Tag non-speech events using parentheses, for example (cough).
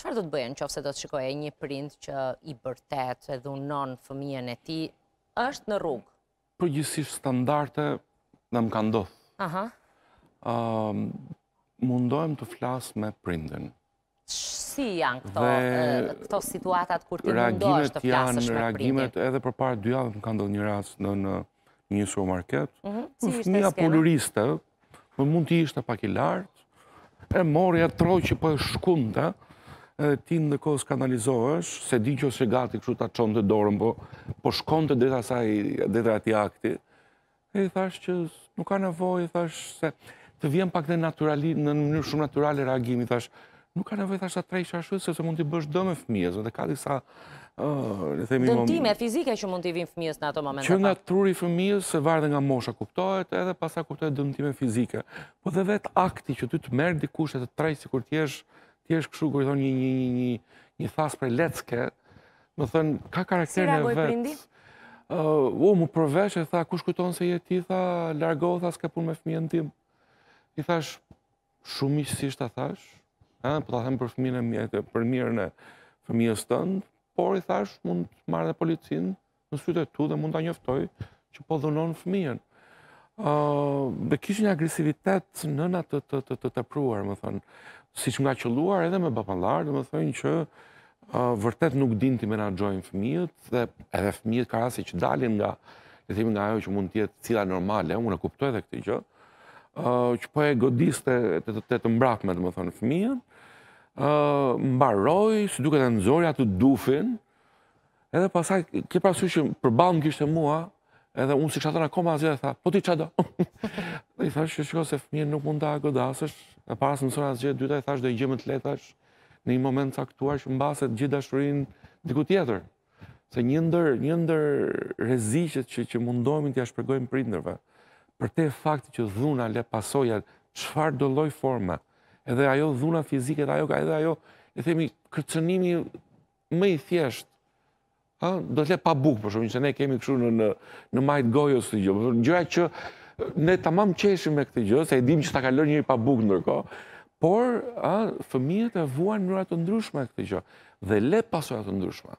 qëfar do të bëjën që ofse do të shikoj e një prind që i bërtet edhe unon fëmijën e ti, është në rrugë? Përgjithsisht standarte dhe më ka ndodhë. Aha. Mundojmë të flasë me prindën. Si janë këto, këto situatat kur ti mundosh të flasësh me prindin? Reagimet janë, reagimet edhe për parë dy javë më ka ndodhë një rasë në, në një supermarket. Mm -hmm. Si ishte Poluriste, më mund t'i ishte pak i lartë, e morja troj që për po shkunda, ti në kohës kanalizohesh, se di që është gati kështu ta qonë të dorën, po, po shkonë të dreta saj, dreta ati akti, e i thash që nuk ka nevoj, i thash se të vjen pak dhe naturali, në mënyrë shumë naturali reagimi, thash, nuk ka nevoj, i thash, ta trejsh ashtu, se se mund të bësh dëme fëmijës, dhe ka disa... Uh, Dëntime mom... fizike që mund të vinë fëmijës në ato moment Që nga truri fëmijës se vardhe nga mosha kuptohet edhe pasa kuptohet dëntime fizike. Po dhe vetë akti që ty të merë dikush e të trejsh si kur t'jesh thjesht këshu kërë thonë një, një, një, një, një thasë prej lecke, më thënë, ka karakter në vetë. Si ragoj prindi? u, më përvesh e tha, kush kujton se jeti, tha, largohë, tha, s'ke pun me fëmijën tim. I thash, shumë i sishtë, a thash, po ta them për fëmijën e mjetë, për mirën e fëmijës tëndë, por i thash, mund të marrë dhe policinë në sytë e tu dhe mund të njoftoj që po dhënon fëmijën dhe kishë një agresivitet në nga të të pruar, më thënë, si që nga qëlluar edhe me bapalar, dhe më thënë që vërtet nuk din të menagjojnë fëmijët, dhe edhe fëmijët ka rasi që dalin nga, dhe thimin nga ajo që mund tjetë cila normale, unë e kuptoj dhe këti gjë, që po e godiste të të mbrak dhe më thënë fëmijët, mbaroj, si duke të nëzori, atë të dufin, edhe pasaj, ke pasu që përbalm kishtë e mua, edhe unë si që në koma asgjë dhe tha, po ti që do? Dhe (laughs) i thash që shko se fëmijën nuk mund të agodasësh, e pas mësora asgjë dhe dyta i thash dhe i gjemë të letash në i moment caktuar që mbaset gjithë dashurin diku tjetër. Se një ndër rezishet që mundohemi të jashpërgojmë për indërve, për te fakt që dhuna le pasoja, qëfar dolloj forma, edhe ajo dhuna fizike, edhe ajo, edhe ajo, e themi, kërcënimi më i thjeshtë, do të le pa bukë, për shumë, që ne kemi këshu në majtë gojës të gjë, në gjëja që ne të mamë qeshim me këtë gjë, se e dim që të kalër njëri pa bukë nërko, por fëmijët e vuan nërat të ndryshme këtë gjë, dhe le pasurat të ndryshme.